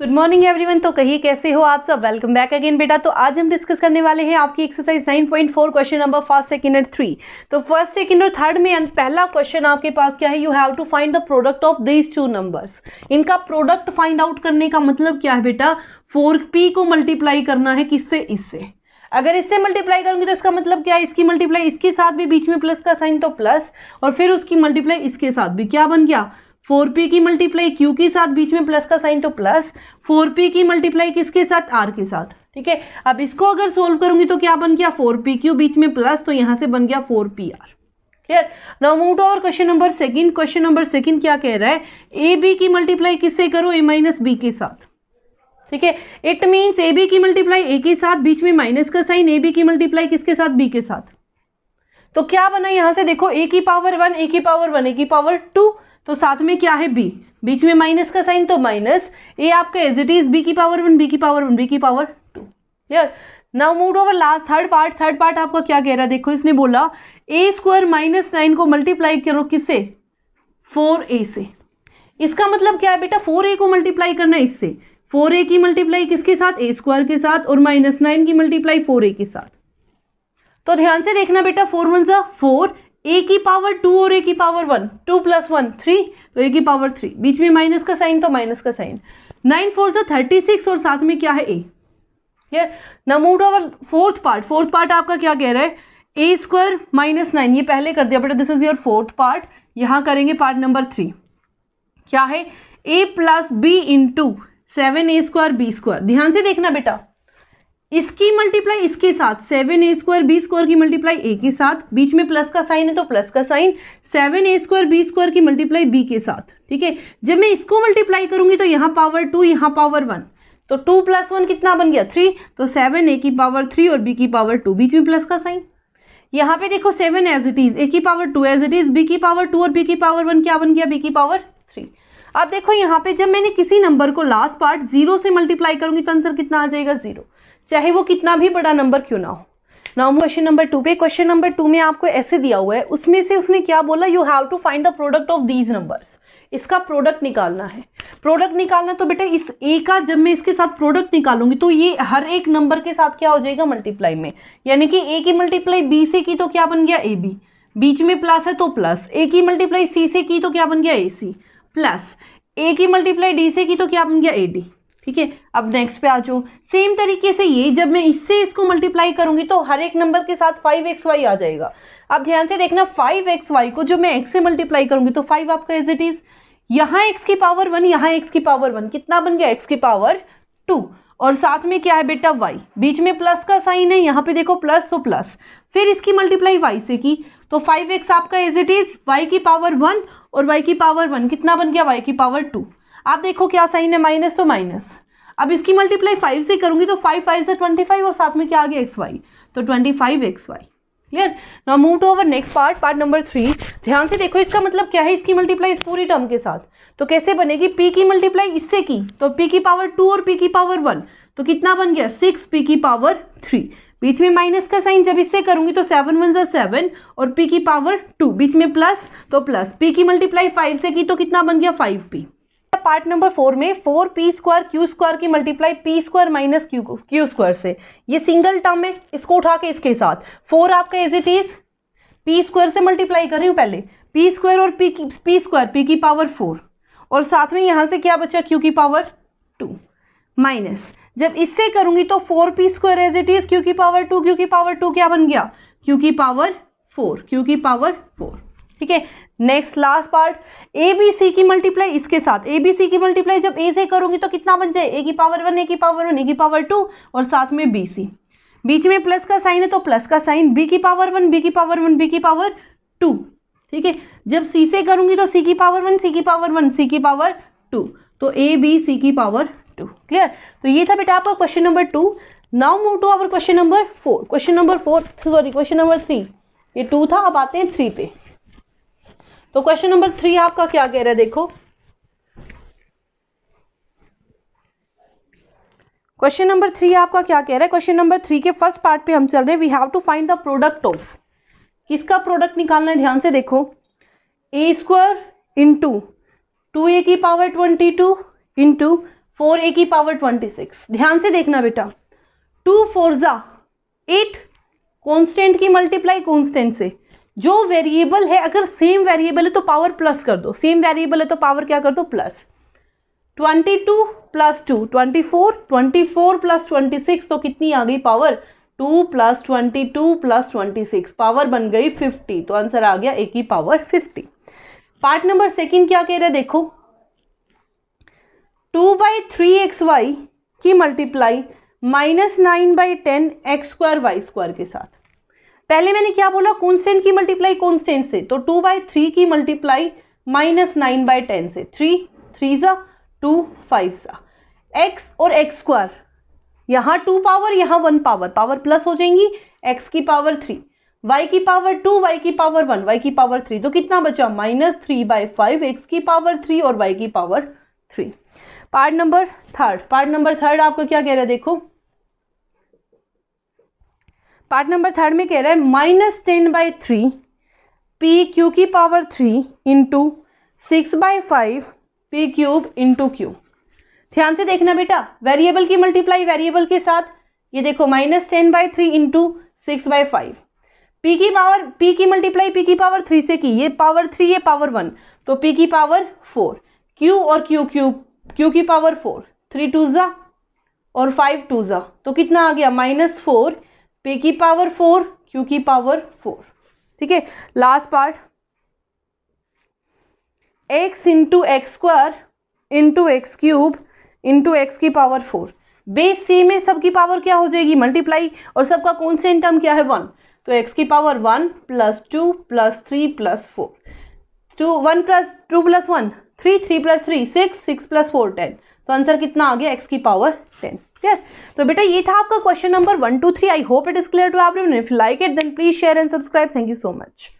good morning everyone तो कहिए कैसे हो आप सब वेलकम बैक अगेन बेटा तो आज हम डिस्कस करने वाले हैं आपकी exercise 9.4 question number first second and three तो फर्स्ट सेकंड और थर्ड में पहला क्वेश्चन आपके पास क्या है you have to find the product of these two numbers इनका प्रोडक्ट फाइंड आउट करने का मतलब क्या है बेटा फोर पी को मल्टीप्लाई करना है किससे इससे अगर इससे मल्टीप्लाई करूंगी तो इसका मतलब क्या है इसकी मल्टीप्लाई इसके साथ भी बीच में प्लस का साइन तो प्लस और फिर उसकी मल्टीप्लाई इसके साथ भी क्या बन गया फोर पी की मल्टीप्लाई क्यू के साथ बीच में प्लस का साइन तो प्लस फोर पी की मल्टीप्लाई किसके साथ आर के साथ ठीक है अब इसको अगर सोल्व करूंगी तो क्या बन गया फोर पी क्यू बीच में प्लस तो यहां से बन गया four P R clear now move to और question number second question number second क्या कह रहा है ए बी की मल्टीप्लाई किससे करो ए माइनस बी के साथ ठीक है इट मीन्स ए बी की मल्टीप्लाई ए के साथ बीच में माइनस का साइन ए बी की मल्टीप्लाई किसके साथ बी के साथ तो क्या बना यहां से देखो ए की पावर वन ए की पावर वन ए की पावर टू तो साथ में क्या है बी बीच में माइनस का साइन तो माइनस ए आपका एज इट इज बी की पावर वन बी की पावर वन बी की power two clear now move over last third part third part आपका क्या कह रहा है देखो इसने बोला ए स्क्वायर माइनस नाइन को मल्टीप्लाई करो किससे फोर ए से इसका मतलब क्या है बेटा फोर ए को मल्टीप्लाई करना है इससे फोर ए की मल्टीप्लाई किसके साथ ए स्क्वायर के साथ और माइनस नाइन की मल्टीप्लाई फोर ए के साथ तो ध्यान से देखना बेटा फोर वन सा फोर ए की पावर टू और ए की power one two plus one three तो ए की पावर थ्री बीच में माइनस का साइन तो माइनस का साइन नाइन फोर से थर्टी सिक्स और साथ में क्या है ए क्लियर ना move fourth part fourth part आपका क्या कह रहा है ए स्क्वायर माइनस नाइन ये पहले कर दिया बेटा this is your fourth part यहाँ करेंगे पार्ट नंबर थ्री क्या है A plus B into seven A square B square ध्यान से देखना बेटा इसकी मल्टीप्लाई इसके साथ seven A square B square की मल्टीप्लाई ए के साथ बीच में प्लस का साइन है तो प्लस का sign seven A square B square की मल्टीप्लाई बी के साथ ठीक है जब मैं इसको मल्टीप्लाई करूंगी तो यहाँ पावर टू यहाँ पावर वन तो टू प्लस वन कितना बन गया थ्री तो सेवन ए की पावर थ्री और बी की पावर टू बीच में प्लस का साइन यहाँ पे देखो seven as it is A की power two as it is B की पावर टू और बी की पावर वन क्या बन गया बी की पावर थ्री अब देखो यहाँ पे जब मैंने किसी नंबर को लास्ट पार्ट जीरो से मल्टीप्लाई करूंगी तो आंसर कितना आ जाएगा जीरो चाहे वो कितना भी बड़ा नंबर क्यों ना हो नाउ क्वेश्चन नंबर टू पे क्वेश्चन नंबर टू में आपको ऐसे दिया हुआ है उसमें से उसने क्या बोला you have to find the product of these numbers इसका प्रोडक्ट निकालना है प्रोडक्ट निकालना तो बेटा इस ए का जब मैं इसके साथ प्रोडक्ट निकालूंगी तो ये हर एक नंबर के साथ क्या हो जाएगा मल्टीप्लाई में यानी कि ए की मल्टीप्लाई बी से की तो क्या बन गया ए बी बीच में प्लस है तो प्लस ए की मल्टीप्लाई सी से की तो क्या बन गया ए सी प्लस ए की मल्टीप्लाई डी से की तो क्या बन गया ए डी ठीक है अब नेक्स्ट पे आ जाओ सेम तरीके से ये जब मैं इससे इसको मल्टीप्लाई करूंगी तो हर एक नंबर के साथ फाइव एक्स वाई आ जाएगा अब ध्यान से देखना फाइव एक्स वाई को जो मैं एक्स से मल्टीप्लाई करूंगी तो फाइव आपका एज इट इज़ यहाँ एक्स की पावर वन यहाँ एक्स की पावर वन कितना बन गया एक्स की पावर टू और साथ में क्या है बेटा वाई बीच में प्लस का साइन है यहाँ पे देखो प्लस तो प्लस फिर इसकी मल्टीप्लाई वाई से की तो फाइव एक्स आपका एज इट इज़ वाई की पावर वन और वाई की पावर वन कितना बन गया वाई की पावर टू आप देखो क्या साइन है माइनस तो माइनस अब इसकी मल्टीप्लाई फाइव से करूंगी तो फाइव फाइव से ट्वेंटी फाइव और साथ में क्या आ गया एक्स वाई तो twenty five X Y clear now move to our next part part number three ध्यान से देखो इसका मतलब क्या है इसकी मल्टीप्लाई इस पूरी टर्म के साथ तो कैसे बनेगी पी की मल्टीप्लाई इससे की तो पी की पावर टू और पी की पावर वन तो कितना बन गया सिक्स पी की पावर थ्री बीच में माइनस का साइन जब इससे करूंगी तो सेवन वन जो सेवन और पी की पावर टू बीच में प्लस तो प्लस पी की मल्टीप्लाई फाइव से की तो कितना बन गया five p part number four में four p square q square की multiply p square minus Q Q square से ये सिंगल टर्म है इसको उठा के इसके साथ फोर आपका as it is p square से मल्टीप्लाई कर रही हूँ पहले पी स्क्वायर और पी की पी स्क्वायर पी की पावर फोर और साथ में यहाँ से क्या बचा क्यू की पावर टू माइनस जब इससे करूँगी तो four p square as it is q की पावर टू क्यू की पावर टू क्या बन गया क्यू की पावर फोर क्यू की पावर फोर ठीक है next last part A B C की मल्टीप्लाई इसके साथ ए बी सी की मल्टीप्लाई जब ए से करूंगी तो कितना बन जाए ए की पावर वन ए की पावर वन ए की पावर टू और साथ में बी सी बीच में प्लस का साइन है तो प्लस का साइन बी की पावर वन बी की पावर वन बी की पावर टू ठीक है जब सी से करूंगी तो सी की पावर वन सी की पावर वन सी की पावर टू तो ए बी सी की पावर टू क्लियर तो ये था बेटा आपका question number two now move to our question number four question number four sorry question number three ये टू था अब आते हैं थ्री पे तो क्वेश्चन नंबर थ्री आपका क्या कह रहा है देखो क्वेश्चन नंबर थ्री आपका क्या कह रहा है क्वेश्चन नंबर थ्री के फर्स्ट पार्ट पे हम चल रहे हैं we have to find the product of किसका प्रोडक्ट निकालना है ध्यान से देखो a square into two a की power twenty two into four ए की पावर ट्वेंटी सिक्स ध्यान से देखना बेटा टू फोर ज़ा एट कॉन्स्टेंट की मल्टीप्लाई कॉन्स्टेंट से जो वेरिएबल है अगर सेम वेरिएबल है तो पावर प्लस कर दो सेम वेरिएबल है तो पावर क्या कर दो plus twenty two plus two twenty four twenty four plus twenty six तो कितनी आ गई power two plus twenty two plus twenty six power बन गई फिफ्टी तो आंसर आ गया एक ही power fifty part number second क्या कह रहे देखो two by three x y की multiply minus nine by ten x square y square के साथ पहले मैंने क्या बोला कॉन्स्टेंट की मल्टीप्लाई कॉन्स्टेंट से तो टू बाई थ्री की multiply minus nine by ten से थ्री थ्री सा टू फाइव सा एक्स और एक्स स्क्वायर यहाँ टू पावर यहाँ वन पावर पावर प्लस हो जाएंगी एक्स की पावर थ्री वाई की पावर टू वाई की पावर वन वाई की पावर थ्री तो कितना बचा minus three by five x की पावर थ्री और वाई की power three part number third part number third आपको क्या कह रहा है देखो पार्ट नंबर थर्ड में कह रहा है minus ten by three p q की power three into six by five p cube into q ध्यान से देखना बेटा वेरिएबल की मल्टीप्लाई वेरिएबल के साथ ये देखो minus ten by three into six by five p की पावर पी की मल्टीप्लाई पी की पावर थ्री से की ये पावर थ्री ये पावर वन तो पी की पावर फोर क्यू और क्यू क्यूब क्यू की पावर फोर थ्री टू ज़ा और फाइव टू ज़ा तो कितना आ गया माइनस फोर पे की पावर फोर क्यू की पावर फोर ठीक है last part x into x square into x cube into x की पावर फोर बेस सी में सबकी पावर क्या हो जाएगी मल्टीप्लाई और सबका कौन सा टर्म क्या है वन तो एक्स की power one plus two plus three plus four two one plus two plus one three three plus three six six plus four ten तो आंसर कितना आ गया एक्स की पावर टेन क्लियर तो बेटा ये था आपका question number one two three I hope it is clear to आप if like it then please share and subscribe thank you so much